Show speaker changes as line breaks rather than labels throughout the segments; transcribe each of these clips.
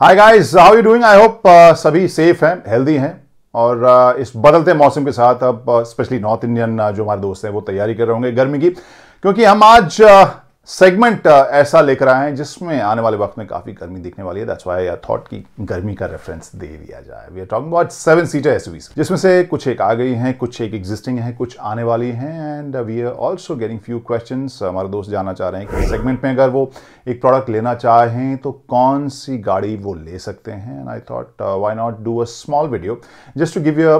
hi guys how you doing I hope सभी safe हैं healthy हैं और uh, इस बदलते मौसम के साथ अब स्पेशली नॉर्थ इंडियन जो हमारे दोस्त हैं वो तैयारी कर रहे होंगे गर्मी की क्योंकि हम आज uh, सेगमेंट uh, ऐसा लेकर आए हैं जिसमें आने वाले वक्त में काफ़ी गर्मी दिखने वाली है दैट्स वाई आई थॉट कि गर्मी का रेफरेंस दे दिया जाए we are talking about seven seater SUVs जिसमें से कुछ एक आ गई हैं कुछ एक एग्जिस्टिंग हैं कुछ आने वाली हैं and we are also getting few question हमारे दोस्त जानना चाह रहे हैं कि सेगमेंट में अगर वो एक प्रोडक्ट लेना चाहें तो कौन सी गाड़ी वो ले सकते हैं and I thought why not do a small video just to give you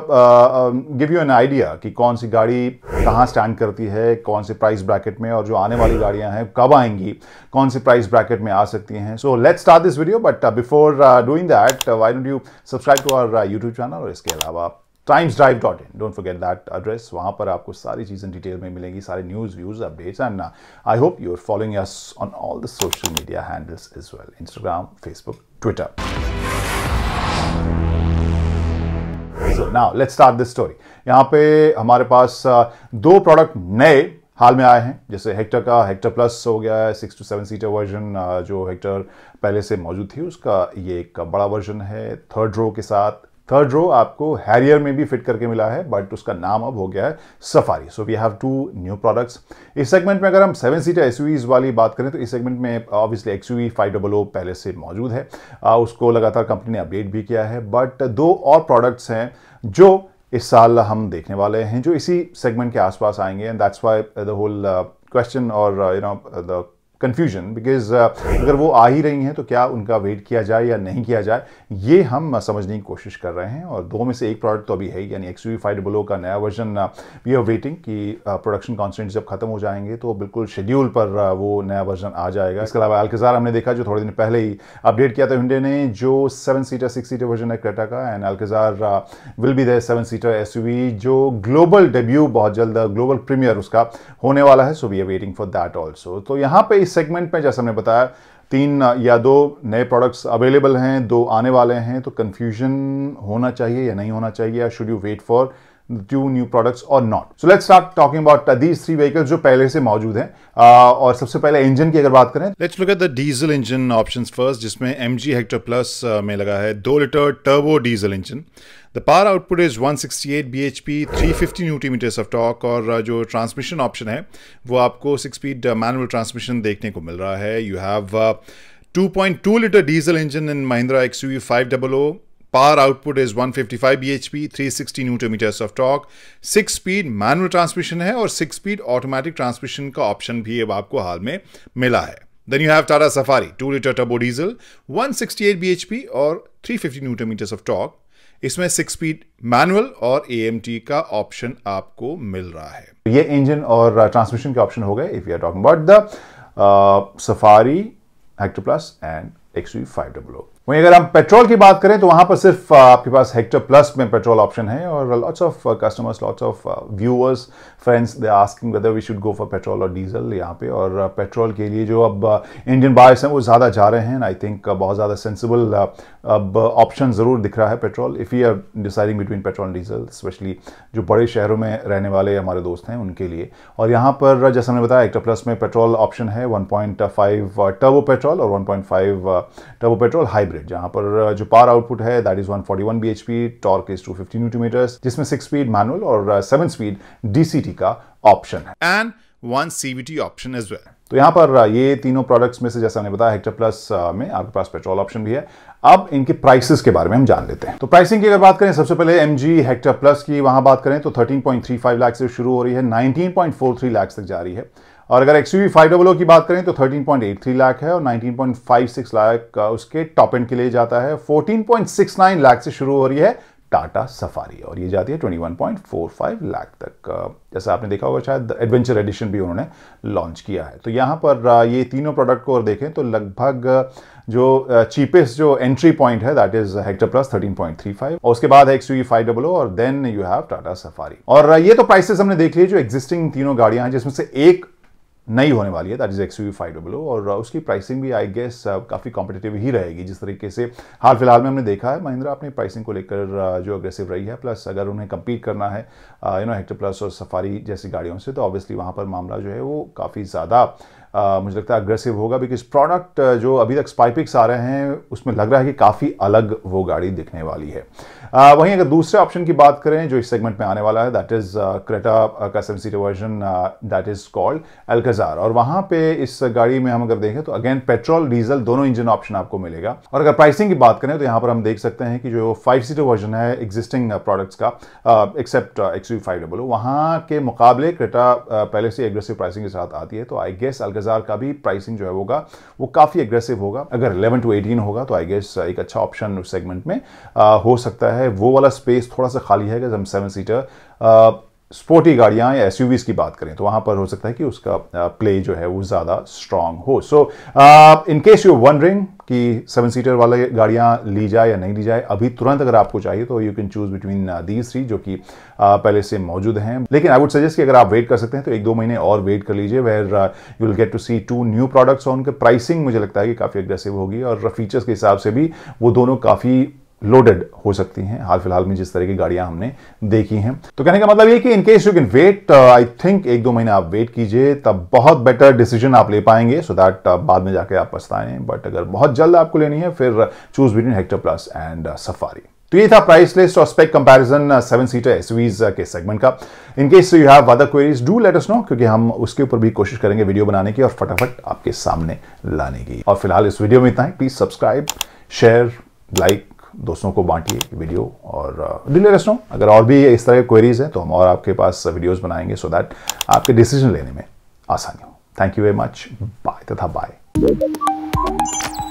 give you an idea कि कौन सी गाड़ी कहाँ स्टैंड करती है कौन से प्राइस ब्रैकेट में और जो आने वाली गाड़ियाँ हैं कब आएंगी कौन से प्राइस ब्रैकेट में आ सकती हैं so let's start this video but before doing that why don't you subscribe to our YouTube channel और इसके अलावा Times Drive dot in don't forget that address वहाँ पर आपको सारी चीज़ें डिटेल में मिलेंगी सारे news views updates and I hope you are following us on all the social media handles as well Instagram Facebook Twitter now let's start this story यहां पे हमारे पास uh, दो प्रोडक्ट नए हाल में आए हैं जैसे हेक्टर का हेक्टर प्लस हो गया है six two seven seater version जो हेक्टर पहले से मौजूद थी उसका ये एक बड़ा वर्जन है थर्ड रो के साथ थर्ड रो आपको हैरियर में भी फिट करके मिला है बट उसका नाम अब हो गया है Safari so we have two new products इस सेगमेंट में अगर हम सेवन सीटर एस वाली बात करें तो इस सेगमेंट में obviously X U five double O पहले से मौजूद है आ, उसको लगातार कंपनी ने अपडेट भी किया है बट दो और प्रोडक्ट्स हैं जो इस साल हम देखने वाले हैं जो इसी सेगमेंट के आसपास आएंगे and that's why the whole question और you know the confusion because uh, अगर वो आ ही रही हैं तो क्या उनका वेट किया जाए या नहीं किया जाए ये हम uh, समझने की कोशिश कर रहे हैं और दो में से एक प्रोडक्ट तो अभी है यानी एक्स वी फाइव डबलो का नया वर्जन वी आर वेटिंग कि प्रोडक्शन uh, कॉन्सेंट जब खत्म हो जाएंगे तो बिल्कुल शेड्यूल पर वो नया वर्जन आ जाएगा इसके अलावा अल्कजार हमने देखा जो थोड़े दिन पहले ही अपडेट किया था हिंडे ने जो seven seater six seater version है क्रेटा का and Alcazar will be the seven seaters जो ग्लोबल डेब्यू बहुत जल्द ग्लोबल प्रीमियर उसका होने वाला है so we are waiting for that also तो यहाँ पर इस सेगमेंट में जैसा मैंने बताया तीन या दो नए प्रोडक्ट्स अवेलेबल हैं दो आने वाले हैं तो कन्फ्यूजन होना चाहिए या नहीं होना चाहिए या should you wait for two new products और not so let's start talking about these three vehicles जो पहले से मौजूद हैं और सबसे पहले इंजन की अगर बात करें let's look at the diesel engine options first जिसमें एम जी हेक्टर प्लस में लगा है दो litre turbo diesel engine the power output is 168 bhp 350 newton meters of torque और जो ट्रांसमिशन ऑप्शन है वो आपको सिक्स स्पीड मैनुअल ट्रांसमिशन देखने को मिल रहा है you have 2.2 litre diesel engine in Mahindra X U five double O Power output is 155 bhp, 360 newton meters of torque, 6 speed manual transmission है और 6 speed automatic transmission का option भी अब आपको हाल में मिला है Then you have Tata Safari, 2 liter turbo diesel, 168 bhp और 350 newton meters of torque, इसमें सिक्स स्पीड मैनुअल और ए का ऑप्शन आपको मिल रहा है ये इंजन और ट्रांसमिशन uh, के ऑप्शन हो गए if you are talking about the Safari Hector plus and X five double o वहीं अगर हम पेट्रोल की बात करें तो वहाँ पर सिर्फ आपके पास हेक्टर प्लस में पेट्रोल ऑप्शन है और lots of customers lots of viewers friends they asking whether we should go for petrol और डीजल यहाँ पे और पेट्रोल uh, के लिए जो अब इंडियन uh, बायर्स हैं वो ज़्यादा जा रहे हैं आई थिंक uh, बहुत ज़्यादा सेंसिबल अब ऑप्शन ज़रूर दिख रहा है petrol if you are deciding between petrol and diesel specially जो बड़े शहरों में रहने वाले हमारे दोस्त हैं उनके लिए और यहाँ पर जैसा हमने बताया एक्टर प्लस में पेट्रोल ऑप्शन है one point five turbo petrol और one point five turbo petrol hybrid hybrid जहां पर जो पावर आउटपुट है that is 141 BHP torque is 250 newton metres जिसमें सिक्स स्पीड मैनुअल और सेवन स्पीड डीसीटी का ऑप्शन है and one CVT option as well तो यहां पर ये तीनों प्रोडक्ट्स में से जैसा हमने बताया हेक्टर प्लस में आपके पास पेट्रोल ऑप्शन भी है अब इनके प्राइसेस के बारे में हम जान लेते हैं तो प्राइसिंग की अगर बात करें सबसे पहले एम जी हेक्टर प्लस की वहां बात करें तो 13.35 लाख से शुरू हो रही है 19.43 लाख तक जा रही है और अगर एक्स यू फाइव डबल की बात करें तो 13.83 लाख है और 19.56 लाख उसके टॉप एंड के लिए जाता है 14.69 लाख से शुरू हो रही है टाटा सफारी और ये जाती है 21.45 लाख तक जैसा आपने देखा होगा शायद एडवेंचर एडिशन भी उन्होंने लॉन्च किया है तो यहाँ पर ये तीनों प्रोडक्ट को और देखें तो लगभग जो चीपेस्ट जो एंट्री पॉइंट है दैट इज हेक्टर प्लस 13.35 और उसके बाद है एक्स यू फाइव डबल और then you have Tata Safari और ये तो प्राइसेस हमने देख लिए जो एक्जिस्टिंग तीनों गाड़ियां हैं जिसमें से एक नहीं होने वाली है that is X U five double और उसकी प्राइसिंग भी आई गेस काफ़ी कॉम्पिटेटिव ही रहेगी जिस तरीके से हाल फिलहाल में हमने देखा है महिंद्रा अपनी प्राइसिंग को लेकर जो अग्रेसिव रही है प्लस अगर उन्हें कम्पीट करना है यू नो हेक्टर प्लस और सफारी जैसी गाड़ियों से तो ऑब्वियसली वहाँ पर मामला जो है वो काफ़ी ज़्यादा आ, मुझे लगता है अग्रेसिव होगा बिकॉज प्रोडक्ट जो अभी तक स्पाइपिक्स आ रहे हैं उसमें लग रहा है कि काफ़ी अलग वो गाड़ी दिखने वाली है आ, वहीं अगर दूसरे ऑप्शन की बात करें जो इस सेगमेंट में आने वाला है दैट इज़ क्रेटा का seven seater version that is called Alcazar और वहाँ पे इस गाड़ी में हम अगर देखें तो अगेन पेट्रोल डीजल दोनों इंजन ऑप्शन आपको मिलेगा और अगर प्राइसिंग की बात करें तो यहाँ पर हम देख सकते हैं कि जो फाइव सीटर वर्जन है एग्जिस्टिंग प्रोडक्ट्स का एक्सेप्ट एक्स फाइव डबल वहाँ के मुकाबले क्रेटा पहले से एग्रेसिव प्राइसिंग के साथ आती है तो आई गेस एल्कजार हज़ार का भी प्राइसिंग जो है होगा वो काफ़ी एग्रेसिव होगा अगर इलेवन टू एटीन होगा तो आई गेस uh, एक अच्छा ऑप्शन उस सेगमेंट में आ, uh, हो सकता है वो वाला स्पेस थोड़ा सा खाली है सेवन सीटर स्पोर्टी गाड़ियां या एस की बात करें तो वहां पर हो सकता है कि उसका प्ले जो है वो ज़्यादा स्ट्रांग हो सो इन केस यू वनरिंग कि सेवन सीटर वाले गाड़ियाँ ली जाए या नहीं ली जाए अभी तुरंत अगर आपको चाहिए तो you can choose between these three जो कि पहले से मौजूद हैं लेकिन आई वुड सजेस्ट कि अगर आप वेट कर सकते हैं तो एक दो महीने और वेट कर लीजिए where you will get to see two new products और उनके प्राइसिंग मुझे लगता है कि काफ़ी अग्रेसिव होगी और फीचर्स के हिसाब से भी वो दोनों काफ़ी लोडेड हो सकती हैं हाल फिलहाल में जिस तरह की गाड़ियां हमने देखी हैं तो कहने का मतलब ये कि in case you can wait I think एक दो महीने आप वेट कीजिए तब बहुत बेटर डिसीजन आप ले पाएंगे सो so दैट uh, बाद में जाके आप पछताएं बट अगर बहुत जल्द आपको लेनी है फिर choose between Hector plus and Safari तो ये था प्राइस लिस्ट और spec comparison seven seater SUVs के सेगमेंट का case you have other queries do let us know क्योंकि हम उसके ऊपर भी कोशिश करेंगे वीडियो बनाने की और फटाफट आपके सामने लाने की और फिलहाल इस वीडियो में इतना ही प्लीज सब्सक्राइब शेयर लाइक दोस्तों को बांटिए वीडियो और डिले रेस्ट अगर और भी इस तरह के क्वेरीज हैं तो हम और आपके पास वीडियोज़ बनाएंगे सो so दैट आपके डिसीजन लेने में आसानी हो thank you very much bye तथा बाय